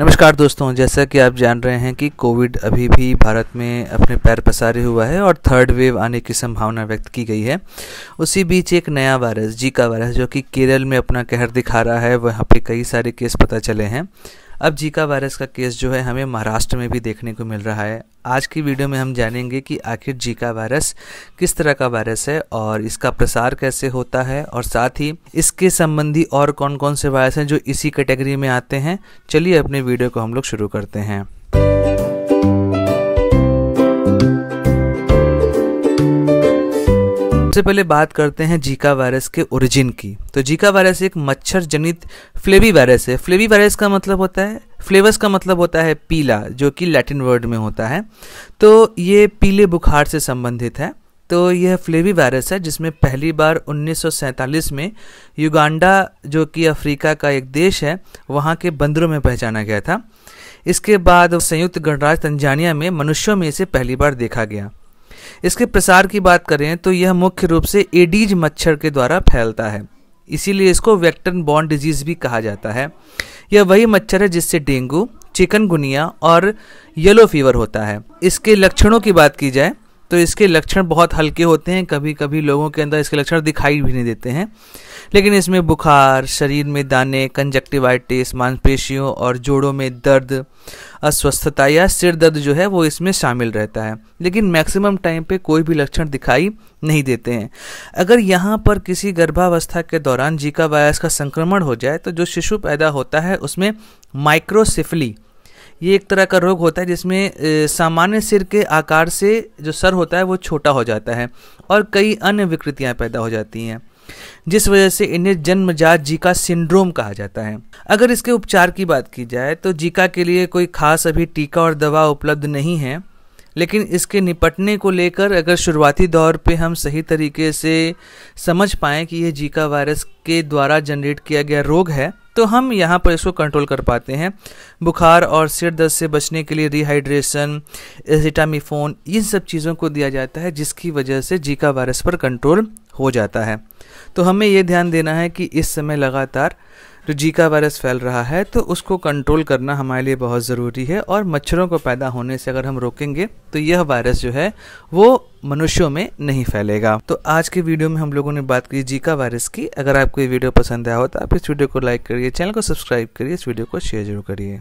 नमस्कार दोस्तों जैसा कि आप जान रहे हैं कि कोविड अभी भी भारत में अपने पैर पसारे हुआ है और थर्ड वेव आने की संभावना व्यक्त की गई है उसी बीच एक नया वायरस जीका वायरस जो कि केरल में अपना कहर दिखा रहा है वहाँ पे कई सारे केस पता चले हैं अब जीका वायरस का केस जो है हमें महाराष्ट्र में भी देखने को मिल रहा है आज की वीडियो में हम जानेंगे कि आखिर जीका वायरस किस तरह का वायरस है और इसका प्रसार कैसे होता है और साथ ही इसके संबंधी और कौन कौन से वायरस हैं जो इसी कैटेगरी में आते हैं चलिए अपने वीडियो को हम लोग शुरू करते हैं सबसे पहले बात करते हैं जीका वायरस के ओरिजिन की तो जीका वायरस एक मच्छर जनित फ्लेवी वायरस है फ्लेवी वायरस का मतलब होता है फ्लेवस का मतलब होता है पीला जो कि लैटिन वर्ड में होता है तो ये पीले बुखार से संबंधित है तो यह फ्लेवी वायरस है जिसमें पहली बार 1947 में युगांडा जो कि अफ्रीका का एक देश है वहाँ के बंदरों में पहचाना गया था इसके बाद संयुक्त गणराज्य तंजानिया में मनुष्यों में इसे पहली बार देखा गया इसके प्रसार की बात करें तो यह मुख्य रूप से एडीज मच्छर के द्वारा फैलता है इसीलिए इसको वेक्टन बॉन्ड डिजीज भी कहा जाता है यह वही मच्छर है जिससे डेंगू चिकनगुनिया और येलो फीवर होता है इसके लक्षणों की बात की जाए तो इसके लक्षण बहुत हल्के होते हैं कभी कभी लोगों के अंदर इसके लक्षण दिखाई भी नहीं देते हैं लेकिन इसमें बुखार शरीर में दाने कंजक्टिवाइटिस मांसपेशियों और जोड़ों में दर्द अस्वस्थता या सिर दर्द जो है वो इसमें शामिल रहता है लेकिन मैक्सिमम टाइम पे कोई भी लक्षण दिखाई नहीं देते हैं अगर यहाँ पर किसी गर्भावस्था के दौरान जीका वायरस का संक्रमण हो जाए तो जो शिशु पैदा होता है उसमें माइक्रोसिफली ये एक तरह का रोग होता है जिसमें सामान्य सिर के आकार से जो सर होता है वो छोटा हो जाता है और कई अन्य विकृतियाँ पैदा हो जाती हैं जिस वजह से इन्हें जन्मजात जीका सिंड्रोम कहा जाता है अगर इसके उपचार की बात की जाए तो जीका के लिए कोई खास अभी टीका और दवा उपलब्ध नहीं है लेकिन इसके निपटने को लेकर अगर शुरुआती दौर पे हम सही तरीके से समझ पाएँ कि यह जीका वायरस के द्वारा जनरेट किया गया रोग है तो हम यहाँ पर इसको कंट्रोल कर पाते हैं बुखार और सिर दर्द से बचने के लिए रिहाइड्रेशन एजिटामिफोन इन सब चीज़ों को दिया जाता है जिसकी वजह से जीका वायरस पर कंट्रोल हो जाता है तो हमें ये ध्यान देना है कि इस समय लगातार जो जीका वायरस फैल रहा है तो उसको कंट्रोल करना हमारे लिए बहुत ज़रूरी है और मच्छरों को पैदा होने से अगर हम रोकेंगे तो यह वायरस जो है वो मनुष्यों में नहीं फैलेगा तो आज के वीडियो में हम लोगों ने बात की जीका वायरस की अगर आपको ये वीडियो पसंद आया हो तो आप इस वीडियो को लाइक करिए चैनल को सब्सक्राइब करिए इस वीडियो को शेयर जरूर करिए